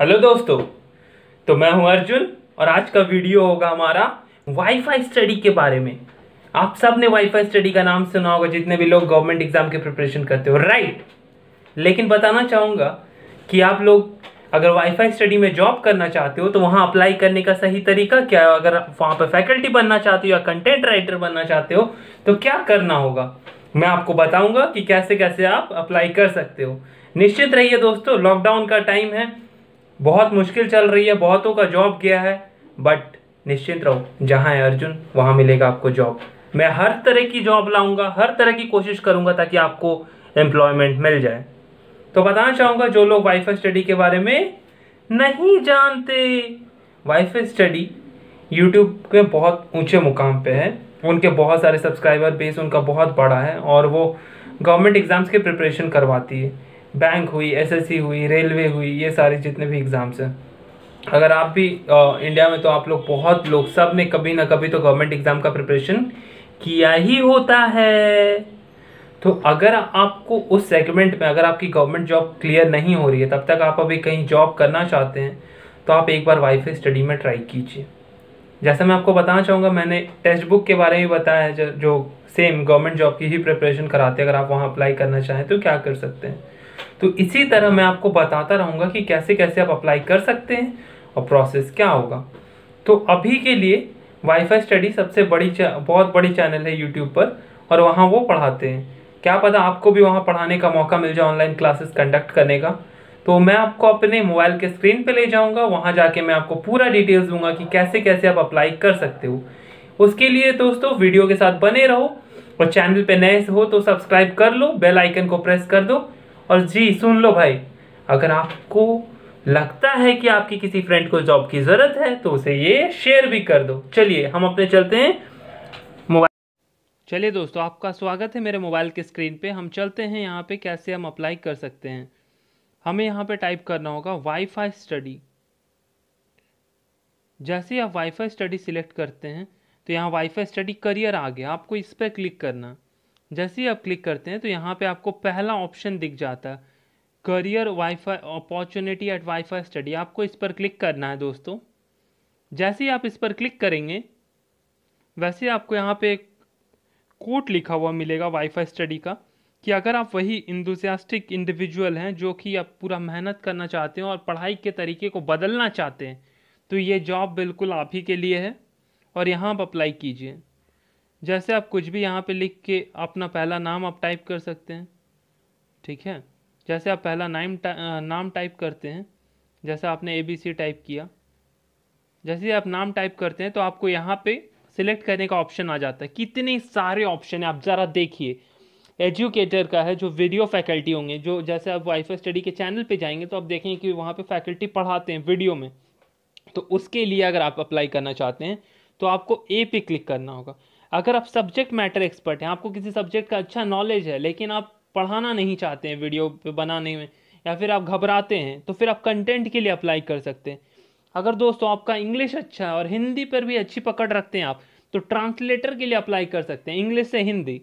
hello दोस्तों तो मैं हूं अर्जुन और आज का वीडियो होगा हमारा वाईफाई स्टडी के बारे में आप सब ने वाईफाई स्टडी का नाम सुना होगा जितने भी लोग गवर्नमेंट एग्जाम के प्रिपरेशन करते हो राइट लेकिन बताना चाहूँगा कि आप लोग अगर वाईफाई स्टडी में जॉब करना चाहते हो तो वहाँ अप्लाई करने का सही तरीका क्या है अगर वहाँ पर फैकल्टी बनना चाहते हो या कंटेंट राइटर बनना चाहते हो तो क्या करना होगा मैं आपको बताऊंगा कि कैसे कैसे आप अप्लाई कर सकते हो निश्चित रहिए दोस्तों लॉकडाउन का टाइम है बहुत मुश्किल चल रही है बहुतों का जॉब गया है बट निश्चिंत रहो जहाँ है अर्जुन वहाँ मिलेगा आपको जॉब मैं हर तरह की जॉब लाऊंगा हर तरह की कोशिश करूंगा ताकि आपको एम्प्लॉयमेंट मिल जाए तो बताना चाहूँगा जो लोग वाइफ स्टडी के बारे में नहीं जानते वाइफ स्टडी यूट्यूब के बहुत ऊंचे मुकाम पे है उनके बहुत सारे सब्सक्राइबर बेस उनका बहुत बड़ा है और वो गवर्नमेंट एग्ज़ाम्स के प्रिपरेशन करवाती है बैंक हुई एसएससी हुई रेलवे हुई ये सारे जितने भी एग्ज़ाम्स हैं अगर आप भी आ, इंडिया में तो आप लोग बहुत लोग सब ने कभी ना कभी तो गवर्नमेंट एग्ज़ाम का प्रिपरेशन किया ही होता है तो अगर आपको उस सेगमेंट में अगर आपकी गवर्नमेंट जॉब क्लियर नहीं हो रही है तब तक आप अभी कहीं जॉब करना चाहते हैं तो आप एक बार वाईफाई स्टडी में ट्राई कीजिए जैसा मैं आपको बताना चाहूँगा मैंने टेक्स्ट बुक के बारे में बताया है जो सेम गवर्नमेंट जॉब की ही प्रिपरेशन कराते हैं अगर आप वहाँ अप्लाई करना चाहें तो क्या कर सकते हैं तो इसी तरह मैं आपको बताता रहूँगा कि कैसे कैसे आप अप्लाई कर सकते हैं और प्रोसेस क्या होगा तो अभी के लिए वाईफाई स्टडी सबसे बड़ी बहुत बड़ी चैनल है यूट्यूब पर और वहाँ वो पढ़ाते हैं क्या पता आपको भी वहाँ पढ़ाने का मौका मिल जाए ऑनलाइन क्लासेस कंडक्ट करने का तो मैं आपको अपने मोबाइल के स्क्रीन पे ले जाऊंगा वहाँ जाके मैं आपको पूरा डिटेल्स दूंगा कि कैसे कैसे आप अप्लाई कर सकते हो उसके लिए दोस्तों वीडियो के साथ बने रहो और चैनल पे नए हो तो सब्सक्राइब कर लो बेल आइकन को प्रेस कर दो और जी सुन लो भाई अगर आपको लगता है कि आपकी किसी फ्रेंड को जॉब की ज़रूरत है तो उसे ये शेयर भी कर दो चलिए हम अपने चलते हैं मोबाइल चलिए दोस्तों आपका स्वागत है मेरे मोबाइल के स्क्रीन पे हम चलते हैं यहाँ पे कैसे हम अप्लाई कर सकते हैं हमें यहाँ पे टाइप करना होगा वाईफाई स्टडी जैसे आप वाईफाई स्टडी सिलेक्ट करते हैं तो यहाँ वाईफाई स्टडी करियर आ गया आपको इस पर क्लिक करना जैसे ही आप क्लिक करते हैं तो यहाँ पे आपको पहला ऑप्शन दिख जाता है career WiFi opportunity at WiFi study आपको इस पर क्लिक करना है दोस्तों जैसे ही आप इस पर क्लिक करेंगे वैसे आपको यहाँ पे एक कोट लिखा हुआ मिलेगा वाईफाई स्टडी का कि अगर आप वही इंदुजियास्टिक इंडिविजुअल हैं जो कि आप पूरा मेहनत करना चाहते हैं और पढ़ाई के तरीके को बदलना चाहते हैं तो ये जॉब बिल्कुल आप ही के लिए है और यहाँ आप अप्लाई कीजिए जैसे आप कुछ भी यहाँ पे लिख के अपना पहला नाम आप टाइप कर सकते हैं ठीक है जैसे आप पहला नाम नाम टाइप करते हैं जैसे आपने ए बी सी टाइप किया जैसे आप नाम टाइप करते हैं तो आपको यहाँ पे सिलेक्ट करने का ऑप्शन आ जाता है कितने सारे ऑप्शन है आप ज़रा देखिए एजुकेटर का है जो वीडियो फैकल्टी होंगे जो जैसे आप वाई स्टडी के चैनल पे जाएंगे तो आप देखेंगे कि वहाँ पे फैकल्टी पढ़ाते हैं वीडियो में तो उसके लिए अगर आप अप्लाई करना चाहते हैं तो आपको ए पे क्लिक करना होगा अगर आप सब्जेक्ट मैटर एक्सपर्ट हैं आपको किसी सब्जेक्ट का अच्छा नॉलेज है लेकिन आप पढ़ाना नहीं चाहते हैं वीडियो बनाने में या फिर आप घबराते हैं तो फिर आप कंटेंट के लिए अप्लाई कर सकते हैं अगर दोस्तों आपका इंग्लिश अच्छा है और हिंदी पर भी अच्छी पकड़ रखते हैं आप तो ट्रांसलेटर के लिए अप्लाई कर सकते हैं इंग्लिश से हिंदी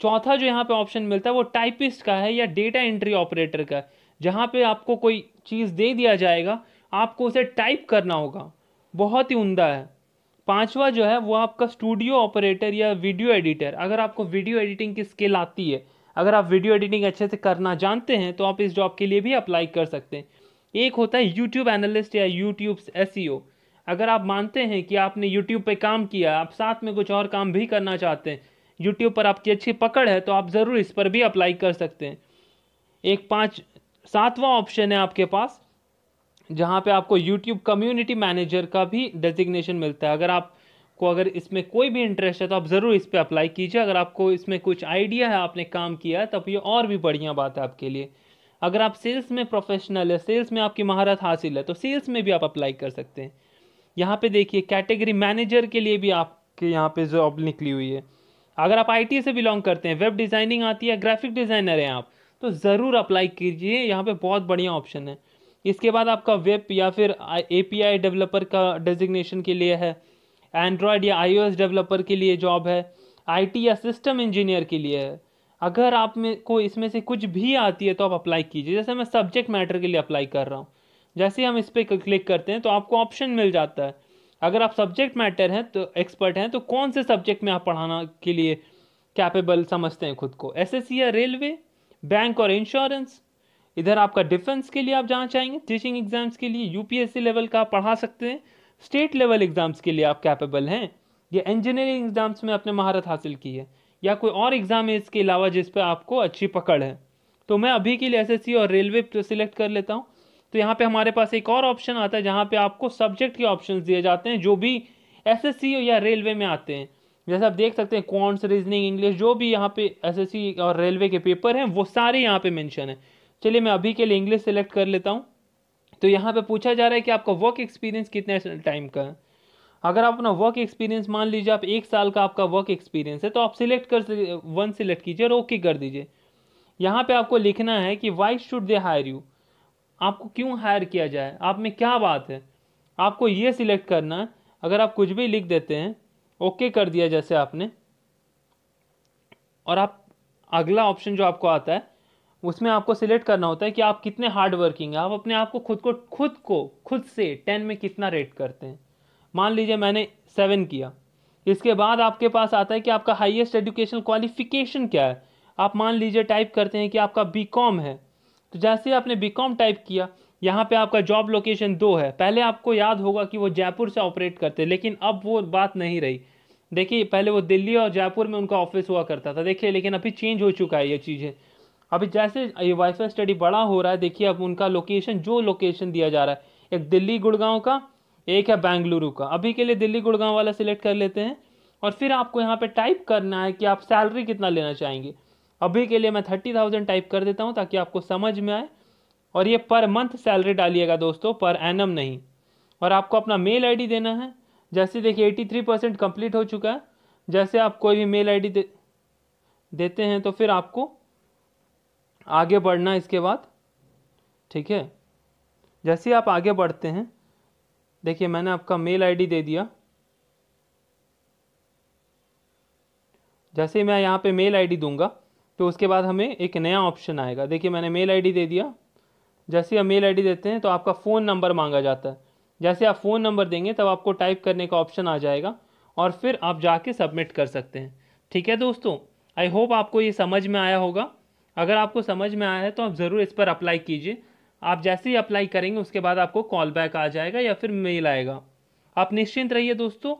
चौथा जो यहाँ पे ऑप्शन मिलता है वो टाइपिस्ट का है या डेटा एंट्री ऑपरेटर का है जहाँ पे आपको कोई चीज़ दे दिया जाएगा आपको उसे टाइप करना होगा बहुत ही उमदा है पांचवा जो है वो आपका स्टूडियो ऑपरेटर या वीडियो एडिटर अगर आपको वीडियो एडिटिंग की स्किल आती है अगर आप वीडियो एडिटिंग अच्छे से करना जानते हैं तो आप इस जॉब के लिए भी अप्लाई कर सकते हैं एक होता है यूट्यूब एनालिस्ट या यूट्यूब एस e अगर आप मानते हैं कि आपने यूट्यूब पर काम किया आप साथ में कुछ और काम भी करना चाहते हैं यूट्यूब पर आपकी अच्छी पकड़ है तो आप ज़रूर इस पर भी अप्लाई कर सकते हैं एक पाँच सातवां ऑप्शन है आपके पास जहाँ पे आपको यूट्यूब कम्युनिटी मैनेजर का भी डेजिग्नेशन मिलता है अगर आपको अगर इसमें कोई भी इंटरेस्ट है तो आप ज़रूर इस पर अप्लाई कीजिए अगर आपको इसमें कुछ आइडिया है आपने काम किया है तब तो ये और भी बढ़िया बात है आपके लिए अगर आप सेल्स में प्रोफेशनल है सेल्स में आपकी महारत हासिल है तो सेल्स में भी आप अप्लाई कर सकते हैं यहाँ पे देखिए कैटेगरी मैनेजर के लिए भी आपके यहाँ पे जॉब निकली हुई है अगर आप आईटी से बिलोंग करते हैं वेब डिज़ाइनिंग आती है ग्राफिक डिज़ाइनर हैं आप तो ज़रूर अप्लाई कीजिए यहाँ पे बहुत बढ़िया ऑप्शन है इसके बाद आपका वेब या फिर एपीआई डेवलपर का डेजिग्नेशन के लिए है एंड्रॉयड या आईओएस डेवलपर के लिए जॉब है आईटी या सिस्टम इंजीनियर के लिए है अगर आप में को इसमें से कुछ भी आती है तो आप अप्लाई कीजिए जैसे मैं सब्जेक्ट मैटर के लिए अप्लाई कर रहा हूँ जैसे हम इस पर क्लिक करते हैं तो आपको ऑप्शन मिल जाता है अगर आप सब्जेक्ट मैटर हैं तो एक्सपर्ट हैं तो कौन से सब्जेक्ट में आप पढ़ाना के लिए कैपेबल समझते हैं खुद को एस या रेलवे बैंक और इंश्योरेंस इधर आपका डिफेंस के लिए आप जाना चाहेंगे टीचिंग एग्जाम्स के लिए यूपीएससी लेवल का आप पढ़ा सकते हैं स्टेट लेवल एग्जाम्स के लिए आप कैपेबल हैं या इंजीनियरिंग एग्जाम्स में आपने महारत हासिल की है या कोई और एग्ज़ाम है इसके अलावा जिस पर आपको अच्छी पकड़ है तो मैं अभी के लिए एसएससी और रेलवे सिलेक्ट कर लेता हूँ तो यहाँ पे हमारे पास एक और ऑप्शन आता है जहाँ पे आपको सब्जेक्ट के ऑप्शंस दिए जाते हैं जो भी एसएससी या रेलवे में आते हैं जैसे आप देख सकते हैं कौन रीजनिंग इंग्लिश जो भी यहाँ पे एसएससी और रेलवे के पेपर हैं वो सारे यहाँ पे मेंशन है चलिए मैं अभी के लिए इंग्लिश सेलेक्ट कर लेता हूँ तो यहाँ पे पूछा जा रहा है कि आपका वर्क एक्सपीरियंस कितने टाइम का है अगर आप अपना वर्क एक्सपीरियंस मान लीजिए आप एक साल का आपका वर्क एक्सपीरियंस है तो आप सिलेक्ट कर वन सिलेक्ट कीजिए और ओके कर दीजिए यहाँ पे आपको लिखना है कि why should they hire you आपको क्यों हायर किया जाए आप में क्या बात है आपको ये सिलेक्ट करना है अगर आप कुछ भी लिख देते हैं ओके कर दिया जैसे आपने और आप अगला ऑप्शन जो आपको आता है उसमें आपको सिलेक्ट करना होता है कि आप कितने हार्ड वर्किंग हैं आप अपने आप को खुद को खुद को खुद से टेन में कितना रेट करते हैं मान लीजिए मैंने सेवन किया इसके बाद आपके पास आता है कि आपका हाईएस्ट एजुकेशन क्वालिफिकेशन क्या है आप मान लीजिए टाइप करते हैं कि आपका बी कॉम है तो जैसे आपने बी कॉम टाइप किया यहाँ पे आपका जॉब लोकेशन दो है पहले आपको याद होगा कि वो जयपुर से ऑपरेट करते लेकिन अब वो बात नहीं रही देखिए पहले वो दिल्ली और जयपुर में उनका ऑफिस हुआ करता था देखिए लेकिन अभी चेंज हो चुका है ये चीज़ें अभी जैसे ये वाईफाई स्टडी बड़ा हो रहा है देखिए अब उनका लोकेशन जो लोकेशन दिया जा रहा है एक दिल्ली गुड़गांव का एक है बेंगलुरु का अभी के लिए दिल्ली गुड़गांव वाला सिलेक्ट कर लेते हैं और फिर आपको यहाँ पे टाइप करना है कि आप सैलरी कितना लेना चाहेंगे अभी के लिए मैं थर्टी थाउजेंड टाइप कर देता हूँ ताकि आपको समझ में आए और ये पर मंथ सैलरी डालिएगा दोस्तों पर एन नहीं और आपको अपना मेल आई देना है जैसे देखिए एटी थ्री परसेंट कम्प्लीट हो चुका है जैसे आप कोई भी मेल आई दे देते हैं तो फिर आपको आगे बढ़ना इसके बाद ठीक है जैसे आप आगे बढ़ते हैं देखिए मैंने आपका मेल आईडी दे दिया जैसे मैं यहाँ पे मेल आईडी दूंगा तो उसके बाद हमें एक नया ऑप्शन आएगा देखिए मैंने मेल आईडी दे दिया जैसे आप मेल आईडी देते हैं तो आपका फ़ोन नंबर मांगा जाता है जैसे आप फ़ोन नंबर देंगे तब आपको टाइप करने का ऑप्शन आ जाएगा और फिर आप जाके सबमिट कर सकते हैं ठीक है दोस्तों आई होप आपको ये समझ में आया होगा अगर आपको समझ में आया है तो आप ज़रूर इस पर अप्लाई कीजिए आप जैसे ही अप्लाई करेंगे उसके बाद आपको कॉल बैक आ जाएगा या फिर मेल आएगा आप निश्चिंत रहिए दोस्तों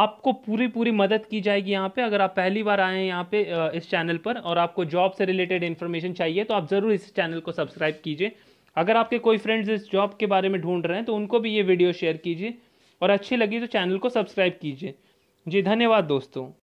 आपको पूरी पूरी मदद की जाएगी यहाँ पे अगर आप पहली बार आए हैं यहाँ पे इस चैनल पर और आपको जॉब से रिलेटेड इन्फॉर्मेशन चाहिए तो आप ज़रूर इस चैनल को सब्सक्राइब कीजिए अगर आपके कोई फ्रेंड्स इस जॉब के बारे में ढूंढ रहे हैं तो उनको भी ये वीडियो शेयर कीजिए और अच्छी लगी तो चैनल को सब्सक्राइब कीजिए जी धन्यवाद दोस्तों